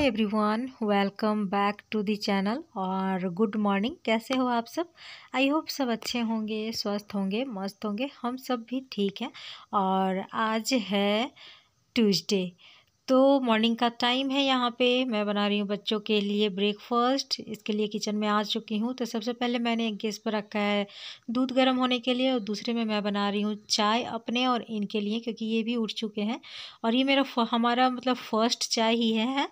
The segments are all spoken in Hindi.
hi everyone welcome back to the channel और गुड मॉर्निंग कैसे हो आप सब आई होप सब अच्छे होंगे स्वस्थ होंगे मस्त होंगे हम सब भी ठीक हैं और आज है ट्यूसडे तो मॉर्निंग का टाइम है यहाँ पे मैं बना रही हूँ बच्चों के लिए ब्रेकफास्ट इसके लिए किचन में आ चुकी हूँ तो सबसे पहले मैंने एक गैस पर रखा है दूध गर्म होने के लिए और दूसरे में मैं बना रही हूँ चाय अपने और इनके लिए क्योंकि ये भी उठ चुके हैं और ये मेरा हमारा मतलब फ़र्स्ट चाय ही है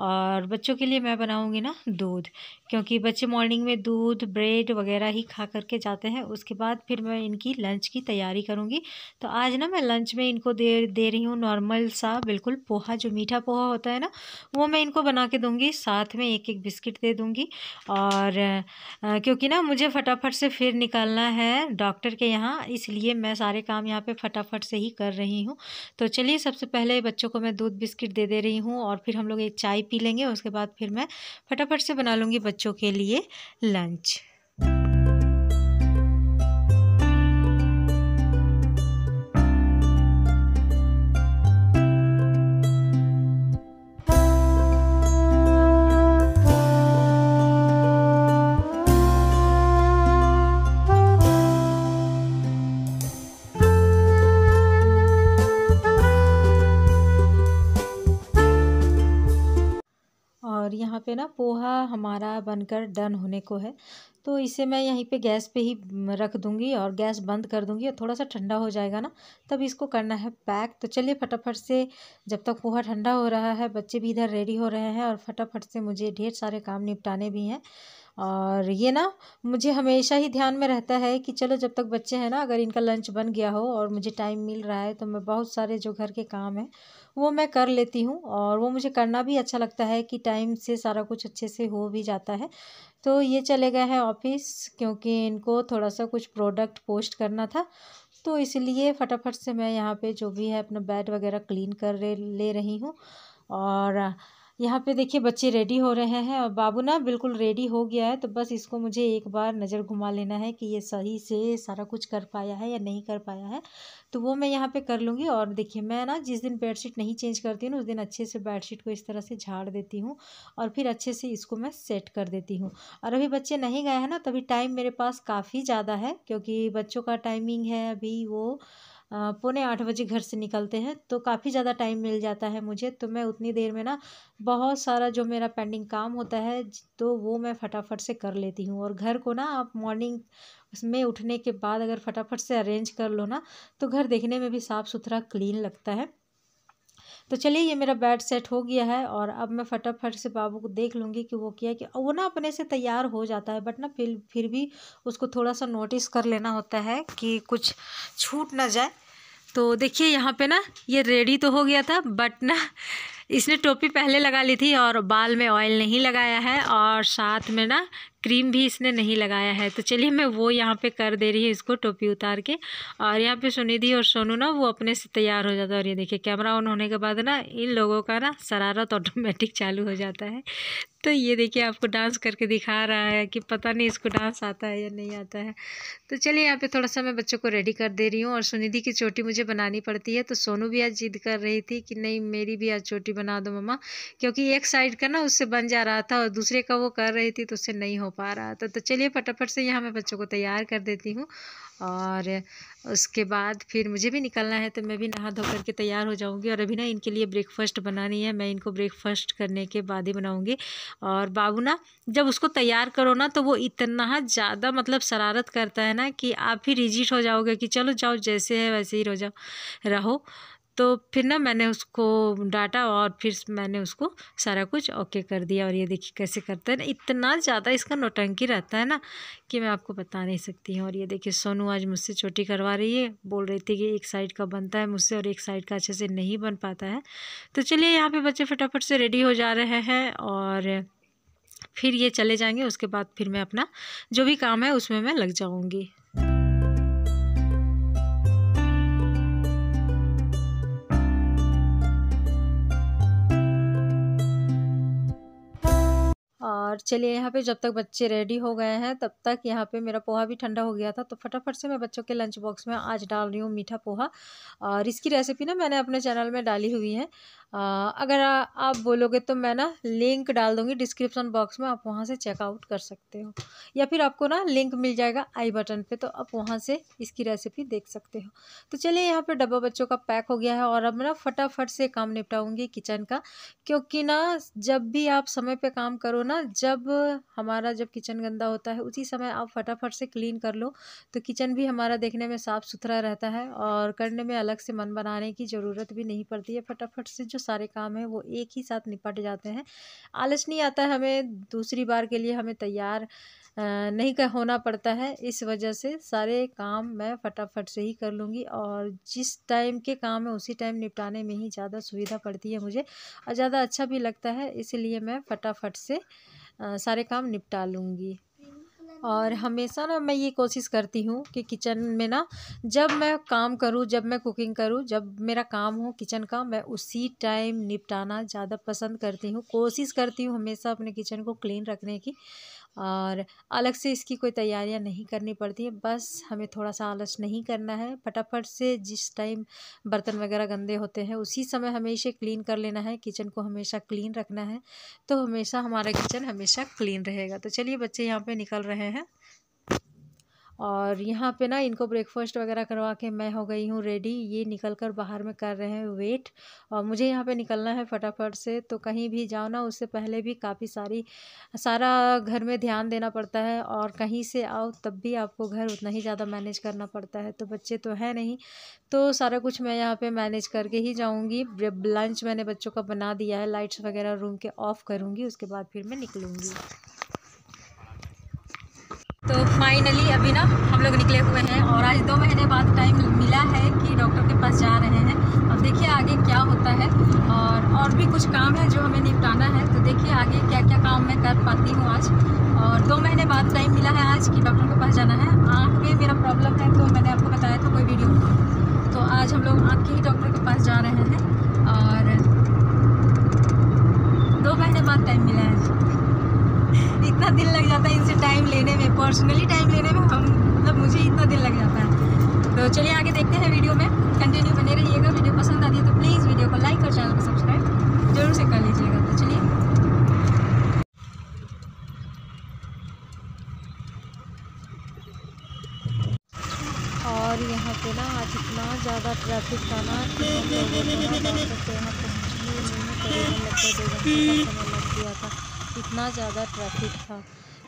और बच्चों के लिए मैं बनाऊँगी ना दूध क्योंकि बच्चे मॉर्निंग में दूध ब्रेड वगैरह ही खा करके जाते हैं उसके बाद फिर मैं इनकी लंच की तैयारी करूँगी तो आज ना मैं लंच में इनको दे दे रही हूँ नॉर्मल सा बिल्कुल पोहा जो मीठा पोहा होता है ना वो मैं इनको बना के दूँगी साथ में एक एक बिस्किट दे दूँगी और आ, क्योंकि ना मुझे फटाफट से फिर निकलना है डॉक्टर के यहाँ इसलिए मैं सारे काम यहाँ पे फटाफट से ही कर रही हूँ तो चलिए सबसे पहले बच्चों को मैं दूध बिस्किट दे दे रही हूँ और फिर हम लोग एक चाय पी लेंगे उसके बाद फिर मैं फटाफट से बना लूँगी बच्चों के लिए लंच यहाँ पे ना पोहा हमारा बनकर डन होने को है तो इसे मैं यहीं पे गैस पे ही रख दूँगी और गैस बंद कर दूँगी और थोड़ा सा ठंडा हो जाएगा ना तब इसको करना है पैक तो चलिए फटाफट से जब तक पोहा ठंडा हो रहा है बच्चे भी इधर रेडी हो रहे हैं और फटाफट से मुझे ढेर सारे काम निपटाने भी हैं और ये ना मुझे हमेशा ही ध्यान में रहता है कि चलो जब तक बच्चे हैं ना अगर इनका लंच बन गया हो और मुझे टाइम मिल रहा है तो मैं बहुत सारे जो घर के काम हैं वो मैं कर लेती हूँ और वो मुझे करना भी अच्छा लगता है कि टाइम से सारा कुछ अच्छे से हो भी जाता है तो ये चले गए हैं ऑफिस क्योंकि इनको थोड़ा सा कुछ प्रोडक्ट पोस्ट करना था तो इसलिए फटाफट से मैं यहाँ पे जो भी है अपना बेड वगैरह क्लीन कर ले रही हूँ और यहाँ पे देखिए बच्चे रेडी हो रहे हैं और बाबू ना बिल्कुल रेडी हो गया है तो बस इसको मुझे एक बार नज़र घुमा लेना है कि ये सही से सारा कुछ कर पाया है या नहीं कर पाया है तो वो मैं यहाँ पे कर लूँगी और देखिए मैं ना जिस दिन बेडशीट नहीं चेंज करती हूँ उस दिन अच्छे से बेडशीट को इस तरह से झाड़ देती हूँ और फिर अच्छे से इसको मैं सेट कर देती हूँ और अभी बच्चे नहीं गए हैं ना तभी टाइम मेरे पास काफ़ी ज़्यादा है क्योंकि बच्चों का टाइमिंग है अभी वो पौने आठ बजे घर से निकलते हैं तो काफ़ी ज़्यादा टाइम मिल जाता है मुझे तो मैं उतनी देर में ना बहुत सारा जो मेरा पेंडिंग काम होता है तो वो मैं फटाफट से कर लेती हूँ और घर को ना आप मॉर्निंग में उठने के बाद अगर फटाफट से अरेंज कर लो ना तो घर देखने में भी साफ़ सुथरा क्लीन लगता है तो चलिए ये मेरा बेड सेट हो गया है और अब मैं फटाफट से बाबू को देख लूँगी कि वो किया कि वो ना अपने से तैयार हो जाता है बट ना फिर फिर भी उसको थोड़ा सा नोटिस कर लेना होता है कि कुछ छूट ना जाए तो देखिए यहाँ पे ना ये रेडी तो हो गया था बट ना इसने टोपी पहले लगा ली थी और बाल में ऑयल नहीं लगाया है और साथ में ना क्रीम भी इसने नहीं लगाया है तो चलिए मैं वो यहाँ पे कर दे रही है इसको टोपी उतार के और यहाँ पे सुनिधि और सोनू ना वो अपने से तैयार हो जाता है और ये देखिए कैमरा ऑन होने के बाद ना इन लोगों का ना शरारत ऑटोमेटिक चालू हो जाता है तो ये देखिए आपको डांस करके दिखा रहा है कि पता नहीं इसको डांस आता है या नहीं आता है तो चलिए यहाँ पे थोड़ा सा मैं बच्चों को रेडी कर दे रही हूँ और सुनिधि की चोटी मुझे बनानी पड़ती है तो सोनू भी आज जिद कर रही थी कि नहीं मेरी भी आज चोटी बना दो मम्मा क्योंकि एक साइड का ना उससे बन जा रहा था और दूसरे का वो कर रही थी तो उससे नहीं हो हो पा रहा था तो चलिए फटाफट से यहाँ मैं बच्चों को तैयार कर देती हूँ और उसके बाद फिर मुझे भी निकलना है तो मैं भी नहा धो करके तैयार हो जाऊँगी और अभी ना इनके लिए ब्रेकफास्ट बनानी है मैं इनको ब्रेकफास्ट करने के बाद ही बनाऊँगी और बाबू ना जब उसको तैयार करो ना तो वो इतना ज़्यादा मतलब शरारत करता है ना कि आप ही रिजिट हो जाओगे कि चलो जाओ जैसे है वैसे ही रह जाओ रहो तो फिर ना मैंने उसको डांटा और फिर मैंने उसको सारा कुछ ओके कर दिया और ये देखिए कैसे करते हैं ना इतना ज़्यादा इसका नोटंकी रहता है ना कि मैं आपको बता नहीं सकती हूँ और ये देखिए सोनू आज मुझसे छोटी करवा रही है बोल रही थी कि एक साइड का बनता है मुझसे और एक साइड का अच्छे से नहीं बन पाता है तो चलिए यहाँ पर बच्चे फटाफट से रेडी हो जा रहे हैं और फिर ये चले जाएंगे उसके बाद फिर मैं अपना जो भी काम है उसमें मैं लग जाऊँगी चलिए यहाँ पे जब तक बच्चे रेडी हो गए हैं तब तक यहाँ पे मेरा पोहा भी ठंडा हो गया था तो फटाफट से मैं बच्चों के लंच बॉक्स में आज डाल रही हूँ मीठा पोहा और इसकी रेसिपी ना मैंने अपने चैनल में डाली हुई है अगर आ, आप बोलोगे तो मैं ना लिंक डाल दूँगी डिस्क्रिप्शन बॉक्स में आप वहाँ से चेकआउट कर सकते हो या फिर आपको ना लिंक मिल जाएगा आई बटन पे तो आप वहाँ से इसकी रेसिपी देख सकते हो तो चलिए यहाँ पर डब्बा बच्चों का पैक हो गया है और अब ना फटाफट से काम निपटाऊँगी किचन का क्योंकि ना जब भी आप समय पर काम करो ना जब हमारा जब किचन गंदा होता है उसी समय आप फटाफट से क्लीन कर लो तो किचन भी हमारा देखने में साफ़ सुथरा रहता है और करने में अलग से मन बनाने की ज़रूरत भी नहीं पड़ती है फटाफट से जो सारे काम हैं वो एक ही साथ निपट जाते हैं आलस नहीं आता है हमें दूसरी बार के लिए हमें तैयार नहीं कर होना पड़ता है इस वजह से सारे काम मैं फटाफट से ही कर लूँगी और जिस टाइम के काम है उसी टाइम निपटाने में ही ज़्यादा सुविधा पड़ती है मुझे और ज़्यादा अच्छा भी लगता है इसलिए मैं फटाफट से सारे काम निपटा लूँगी और हमेशा ना मैं ये कोशिश करती हूँ कि किचन में ना जब मैं काम करूँ जब मैं कुकिंग करूँ जब मेरा काम हो किचन का मैं उसी टाइम निपटाना ज़्यादा पसंद करती हूँ कोशिश करती हूँ हमेशा अपने किचन को क्लीन रखने की और अलग से इसकी कोई तैयारियां नहीं करनी पड़ती है बस हमें थोड़ा सा आलस नहीं करना है फटाफट से जिस टाइम बर्तन वगैरह गंदे होते हैं उसी समय हमें इसे क्लीन कर लेना है किचन को हमेशा क्लीन रखना है तो हमेशा हमारा किचन हमेशा क्लीन रहेगा तो चलिए बच्चे यहाँ पर निकल रहे हैं और यहाँ पे ना इनको ब्रेकफास्ट वगैरह करवा के मैं हो गई हूँ रेडी ये निकल कर बाहर में कर रहे हैं वेट और मुझे यहाँ पे निकलना है फटाफट से तो कहीं भी जाओ ना उससे पहले भी काफ़ी सारी सारा घर में ध्यान देना पड़ता है और कहीं से आओ तब भी आपको घर उतना ही ज़्यादा मैनेज करना पड़ता है तो बच्चे तो हैं नहीं तो सारा कुछ मैं यहाँ पर मैनेज करके ही जाऊँगी लंच मैंने बच्चों का बना दिया है लाइट्स वगैरह रूम के ऑफ़ करूँगी उसके बाद फिर मैं निकलूँगी तो फाइनली अभी ना हम लोग निकले हुए हैं और आज दो महीने बाद टाइम मिला है कि डॉक्टर के पास जा रहे हैं अब देखिए आगे क्या होता है और और भी कुछ काम है जो हमें निपटाना है तो देखिए आगे क्या क्या काम मैं कर पाती हूँ आज और दो महीने बाद टाइम मिला है आज कि डॉक्टर के पास जाना है आँख में मेरा प्रॉब्लम है तो मैंने आपको बताया था कोई वीडियो तो आज हम लोग आँख के ही डॉक्टर के पास जा रहे हैं और दो महीने बाद टाइम मिला है इतना दिल लग जाता है इनसे टाइम लेने में पर्सनली टाइम लेने में हम मतलब मुझे इतना दिल लग जाता है तो चलिए आगे देखते हैं वीडियो में कंटिन्यू बने रहिएगा वीडियो पसंद आती है तो प्लीज़ वीडियो को लाइक और चैनल को सब्सक्राइब जरूर से कर लीजिएगा तो चलिए और यहाँ पे ना आज इतना ज़्यादा ट्रैफिक था ना कि हम लोगों को ना यहाँ पहुँचने में करीब लगभग दो घंटे का समय लग गया था इतना ज़्यादा ट्रैफिक था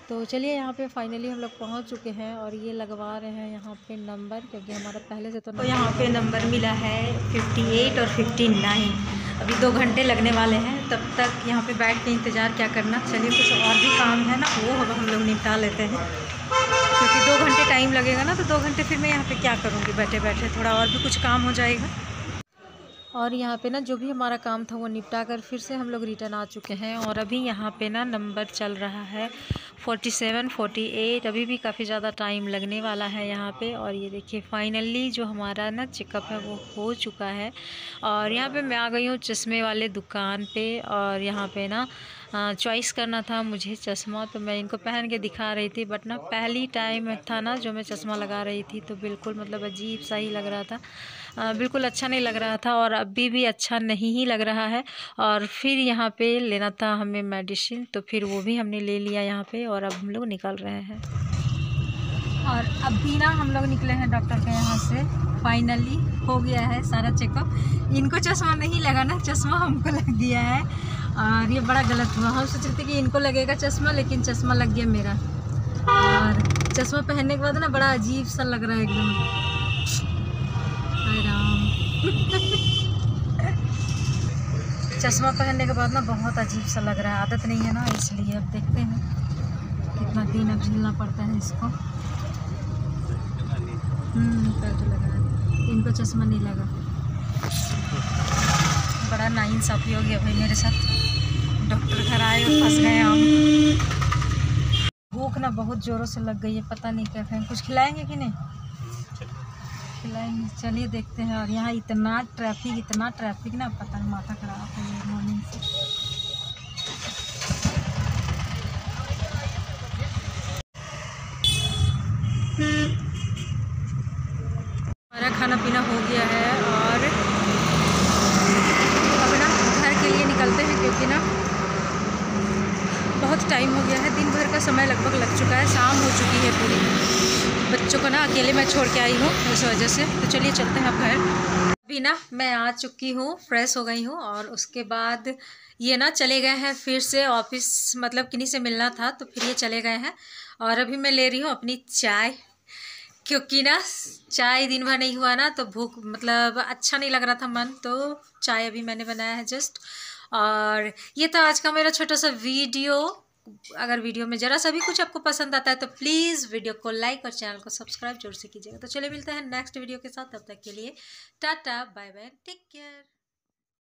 तो चलिए यहाँ पे फाइनली हम लोग पहुँच चुके हैं और ये लगवा रहे हैं यहाँ पे नंबर क्योंकि हमारा पहले से तो, तो यहाँ पे नंबर मिला है 58 और 59 अभी दो घंटे लगने वाले हैं तब तक यहाँ पे बैठ के इंतज़ार क्या करना चलिए कुछ और भी काम है ना वो अब हम लोग निपटा लेते हैं क्योंकि दो घंटे टाइम लगेगा ना तो दो घंटे फिर मैं यहाँ पर क्या करूँगी बैठे बैठे थोड़ा और भी कुछ काम हो जाएगा और यहाँ पे ना जो भी हमारा काम था वो निपटा कर फिर से हम लोग रिटर्न आ चुके हैं और अभी यहाँ पे ना नंबर चल रहा है फोर्टी सेवन फोर्टी एट अभी भी काफ़ी ज़्यादा टाइम लगने वाला है यहाँ पे और ये देखिए फाइनली जो हमारा ना चेकअप है वो हो चुका है और यहाँ पे मैं आ गई हूँ चश्मे वाले दुकान पे और यहाँ पे ना चॉइस हाँ, करना था मुझे चश्मा तो मैं इनको पहन के दिखा रही थी बट ना पहली टाइम था ना जो मैं चश्मा लगा रही थी तो बिल्कुल मतलब अजीब सा ही लग रहा था आ, बिल्कुल अच्छा नहीं लग रहा था और अभी भी अच्छा नहीं ही लग रहा है और फिर यहाँ पे लेना था हमें मेडिसिन तो फिर वो भी हमने ले लिया यहाँ पे और अब हम लोग निकल रहे हैं और अभी ना हम लोग निकले हैं डॉक्टर के यहाँ से फाइनली हो गया है सारा चेकअप इनको चश्मा नहीं लगाना चश्मा हमको लग गया है और ये बड़ा गलत हुआ हम सोच रहे थे कि इनको लगेगा चश्मा लेकिन चश्मा लग गया मेरा और चश्मा पहनने के बाद ना बड़ा अजीब सा लग रहा है एकदम चश्मा पहनने के बाद ना बहुत अजीब सा लग रहा है आदत नहीं है ना इसलिए अब देखते हैं कितना दिन अब झेलना पड़ता है इसको हम्म, पैर तो लगा इनको चश्मा नहीं लगा बड़ा ना इंसाफी हो गया भाई मेरे साथ डॉक्टर घर आए और फंस गए हम भूख ना बहुत ज़ोरों से लग गई है पता नहीं क्या कहें कुछ खिलाएंगे कि नहीं खिलाएंगे चलिए देखते हैं और यहाँ इतना ट्रैफिक इतना ट्रैफिक ना पता नहीं माथा खराब है मॉर्निंग से खाना पीना हो गया है और बहुत टाइम हो गया है दिन भर का समय लगभग लग चुका है शाम हो चुकी है पूरी बच्चों को ना अकेले मैं छोड़ के आई हूँ उस वजह से तो चलिए चलते हैं अब घर अभी ना मैं आ चुकी हूँ फ्रेश हो गई हूँ और उसके बाद ये ना चले गए हैं फिर से ऑफिस मतलब किन्हीं से मिलना था तो फिर ये चले गए हैं और अभी मैं ले रही हूँ अपनी चाय क्योंकि ना चाय दिन भर नहीं हुआ ना तो भूख मतलब अच्छा नहीं लग रहा था मन तो चाय अभी मैंने बनाया है जस्ट और ये था आज का मेरा छोटा सा वीडियो अगर वीडियो में ज़रा सा भी कुछ आपको पसंद आता है तो प्लीज़ वीडियो को लाइक और चैनल को सब्सक्राइब जरूर से कीजिएगा तो चलिए मिलते हैं नेक्स्ट वीडियो के साथ तब तक के लिए tata bye bye take care